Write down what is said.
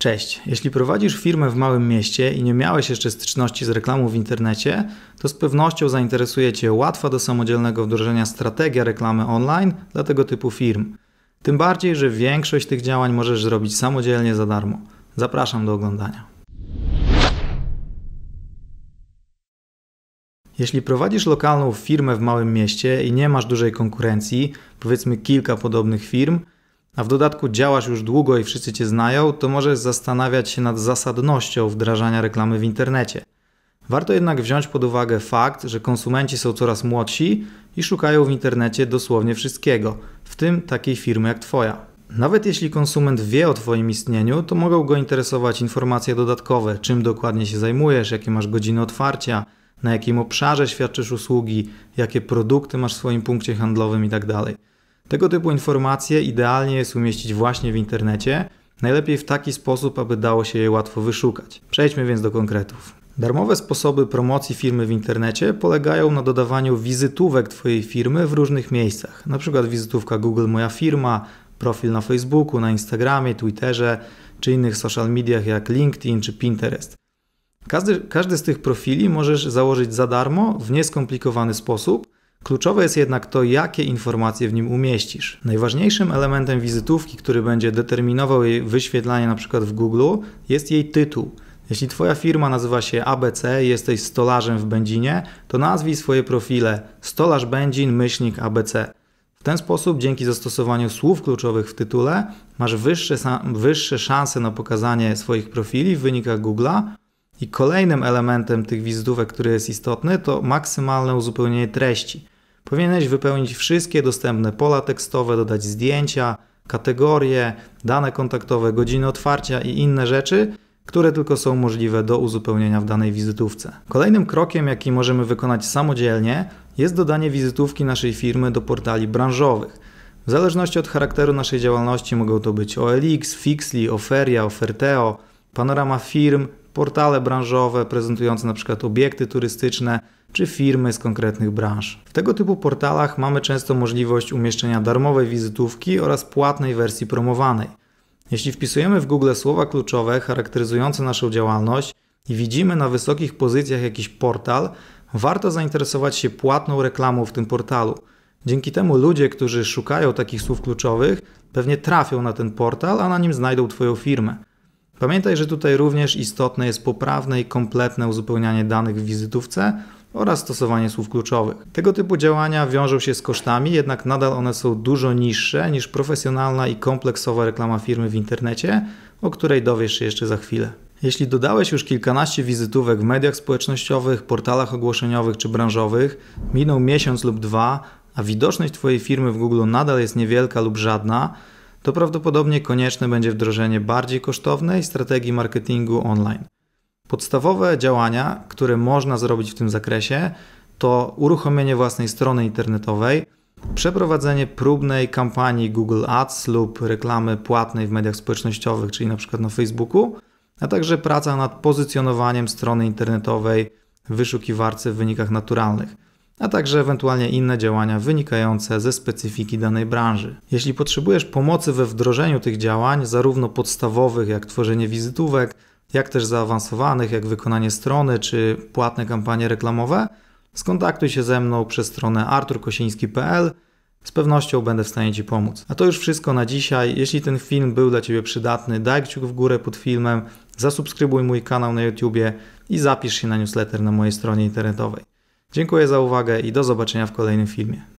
Cześć, jeśli prowadzisz firmę w małym mieście i nie miałeś jeszcze styczności z reklamą w internecie, to z pewnością zainteresuje Cię łatwa do samodzielnego wdrożenia strategia reklamy online dla tego typu firm. Tym bardziej, że większość tych działań możesz zrobić samodzielnie za darmo. Zapraszam do oglądania. Jeśli prowadzisz lokalną firmę w małym mieście i nie masz dużej konkurencji, powiedzmy kilka podobnych firm, a w dodatku działasz już długo i wszyscy cię znają, to możesz zastanawiać się nad zasadnością wdrażania reklamy w internecie. Warto jednak wziąć pod uwagę fakt, że konsumenci są coraz młodsi i szukają w internecie dosłownie wszystkiego, w tym takiej firmy jak Twoja. Nawet jeśli konsument wie o Twoim istnieniu, to mogą go interesować informacje dodatkowe, czym dokładnie się zajmujesz, jakie masz godziny otwarcia, na jakim obszarze świadczysz usługi, jakie produkty masz w swoim punkcie handlowym itd. Tak tego typu informacje idealnie jest umieścić właśnie w internecie, najlepiej w taki sposób, aby dało się je łatwo wyszukać. Przejdźmy więc do konkretów. Darmowe sposoby promocji firmy w internecie polegają na dodawaniu wizytówek Twojej firmy w różnych miejscach, np. wizytówka Google Moja Firma, profil na Facebooku, na Instagramie, Twitterze czy innych social mediach jak LinkedIn czy Pinterest. Każdy, każdy z tych profili możesz założyć za darmo w nieskomplikowany sposób – Kluczowe jest jednak to, jakie informacje w nim umieścisz. Najważniejszym elementem wizytówki, który będzie determinował jej wyświetlanie np. w Google, jest jej tytuł. Jeśli Twoja firma nazywa się ABC i jesteś stolarzem w Będzinie, to nazwij swoje profile stolarz Będzin myślnik ABC. W ten sposób, dzięki zastosowaniu słów kluczowych w tytule, masz wyższe, wyższe szanse na pokazanie swoich profili w wynikach Google'a. I kolejnym elementem tych wizytówek, który jest istotny, to maksymalne uzupełnienie treści. Powinieneś wypełnić wszystkie dostępne pola tekstowe, dodać zdjęcia, kategorie, dane kontaktowe, godziny otwarcia i inne rzeczy, które tylko są możliwe do uzupełnienia w danej wizytówce. Kolejnym krokiem, jaki możemy wykonać samodzielnie, jest dodanie wizytówki naszej firmy do portali branżowych. W zależności od charakteru naszej działalności mogą to być OLX, Fixly, Oferia, Oferteo, Panorama Firm, portale branżowe prezentujące na przykład obiekty turystyczne czy firmy z konkretnych branż. W tego typu portalach mamy często możliwość umieszczenia darmowej wizytówki oraz płatnej wersji promowanej. Jeśli wpisujemy w Google słowa kluczowe charakteryzujące naszą działalność i widzimy na wysokich pozycjach jakiś portal, warto zainteresować się płatną reklamą w tym portalu. Dzięki temu ludzie, którzy szukają takich słów kluczowych, pewnie trafią na ten portal, a na nim znajdą Twoją firmę. Pamiętaj, że tutaj również istotne jest poprawne i kompletne uzupełnianie danych w wizytówce oraz stosowanie słów kluczowych. Tego typu działania wiążą się z kosztami, jednak nadal one są dużo niższe niż profesjonalna i kompleksowa reklama firmy w internecie, o której dowiesz się jeszcze za chwilę. Jeśli dodałeś już kilkanaście wizytówek w mediach społecznościowych, portalach ogłoszeniowych czy branżowych, minął miesiąc lub dwa, a widoczność Twojej firmy w Google nadal jest niewielka lub żadna, to prawdopodobnie konieczne będzie wdrożenie bardziej kosztownej strategii marketingu online. Podstawowe działania, które można zrobić w tym zakresie, to uruchomienie własnej strony internetowej, przeprowadzenie próbnej kampanii Google Ads lub reklamy płatnej w mediach społecznościowych, czyli na przykład na Facebooku, a także praca nad pozycjonowaniem strony internetowej w wyszukiwarce w wynikach naturalnych a także ewentualnie inne działania wynikające ze specyfiki danej branży. Jeśli potrzebujesz pomocy we wdrożeniu tych działań, zarówno podstawowych jak tworzenie wizytówek, jak też zaawansowanych, jak wykonanie strony czy płatne kampanie reklamowe, skontaktuj się ze mną przez stronę arturkosiński.pl. Z pewnością będę w stanie Ci pomóc. A to już wszystko na dzisiaj. Jeśli ten film był dla Ciebie przydatny, daj kciuk w górę pod filmem, zasubskrybuj mój kanał na YouTube i zapisz się na newsletter na mojej stronie internetowej. Dziękuję za uwagę i do zobaczenia w kolejnym filmie.